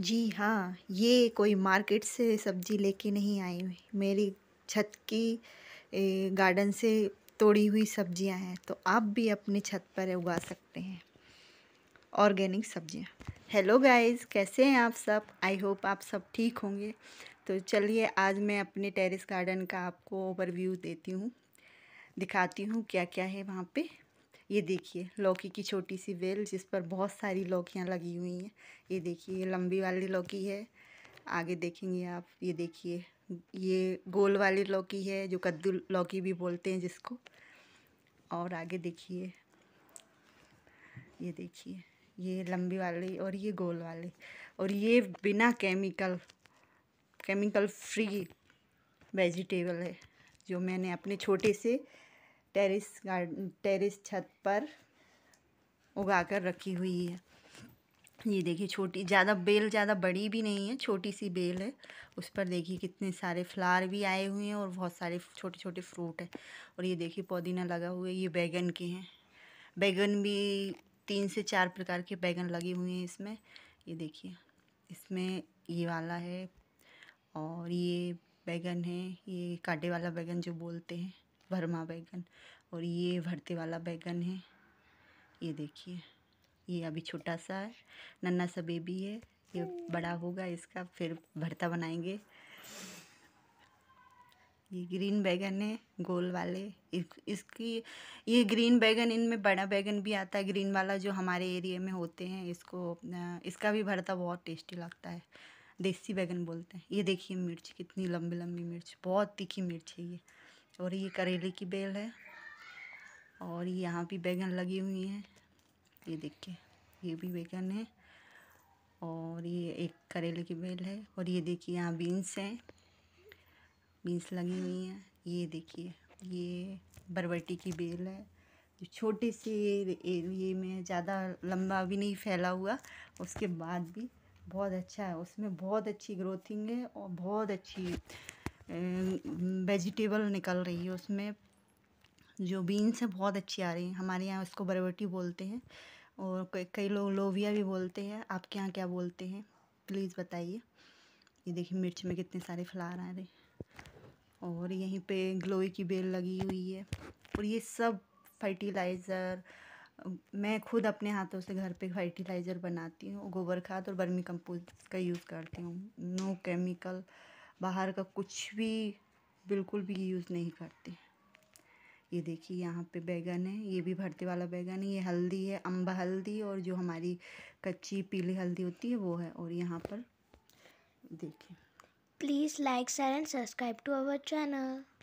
जी हाँ ये कोई मार्केट से सब्जी लेके नहीं आई मेरी छत की गार्डन से तोड़ी हुई सब्ज़ियाँ हैं तो आप भी अपनी छत पर उगा सकते हैं ऑर्गेनिक सब्जियाँ हेलो गाइस कैसे हैं आप सब आई होप आप सब ठीक होंगे तो चलिए आज मैं अपने टेरेस गार्डन का आपको ओवरव्यू देती हूँ दिखाती हूँ क्या क्या है वहाँ पे ये देखिए लौकी की छोटी सी बेल जिस पर बहुत सारी लौकियाँ लगी हुई हैं ये देखिए लंबी वाली लौकी है आगे देखेंगे आप ये देखिए ये गोल वाली लौकी है जो कद्दू लौकी भी बोलते हैं जिसको और आगे देखिए ये देखिए ये लंबी वाली और ये गोल वाली और ये बिना केमिकल केमिकल फ्री वेजिटेबल है जो मैंने अपने छोटे से टेरेस गार्डन टेरेस छत पर उगा कर रखी हुई है ये देखिए छोटी ज़्यादा बेल ज़्यादा बड़ी भी नहीं है छोटी सी बेल है उस पर देखिए कितने सारे फ्लावर भी आए हुए हैं और बहुत सारे छोटे छोटे फ्रूट हैं और ये देखिए पुदीना लगा हुआ है ये बैगन के हैं बैगन भी तीन से चार प्रकार के बैगन लगे हुए हैं इसमें ये देखिए इसमें ये वाला है और ये बैगन है ये कांटे वाला बैगन जो बोलते हैं भरमा बैगन और ये भरते वाला बैगन है ये देखिए ये अभी छोटा सा है नन्ना सा बेबी है ये बड़ा होगा इसका फिर भरता बनाएंगे ये ग्रीन बैगन है गोल वाले इस, इसकी ये ग्रीन बैगन इनमें बड़ा बैगन भी आता है ग्रीन वाला जो हमारे एरिया में होते हैं इसको इसका भी भरता बहुत टेस्टी लगता है देसी बैगन बोलते हैं ये देखिए मिर्च कितनी लंबी लंबी मिर्च बहुत तीखी मिर्च है ये और ये करेले की बेल है और यहाँ भी बैगन लगी हुई है ये देखिए ये भी बैगन है और ये एक करेले की बेल है और ये देखिए यहाँ बीन्स हैं बीन्स लगी हुई हैं ये देखिए ये बरबटी की बेल है जो छोटे से एरिए में ज़्यादा लंबा भी नहीं फैला हुआ उसके बाद भी बहुत अच्छा है उसमें बहुत अच्छी ग्रोथिंग है और बहुत अच्छी वेजिटेबल निकल रही है उसमें जो बीन्स हैं बहुत अच्छी आ रही हैं हमारे यहाँ उसको बरबटी बोलते हैं और कई लोग लोविया भी बोलते हैं आपके यहाँ क्या बोलते हैं प्लीज़ बताइए ये देखिए मिर्च में कितने सारे फ्लार आ रहे हैं और यहीं पे ग्लोई की बेल लगी हुई है और ये सब फर्टिलाइज़र मैं खुद अपने हाथों से घर पे फर्टिलाइज़र बनाती हूँ गोबर खाद और बर्मी कंपोस्ट का यूज़ करती हूँ नो केमिकल बाहर का कुछ भी बिल्कुल भी यूज़ नहीं करते ये देखिए यहाँ पे बैगन है ये भी भरते वाला बैगन है ये हल्दी है अम्बा हल्दी और जो हमारी कच्ची पीली हल्दी होती है वो है और यहाँ पर देखिए please like share and subscribe to our channel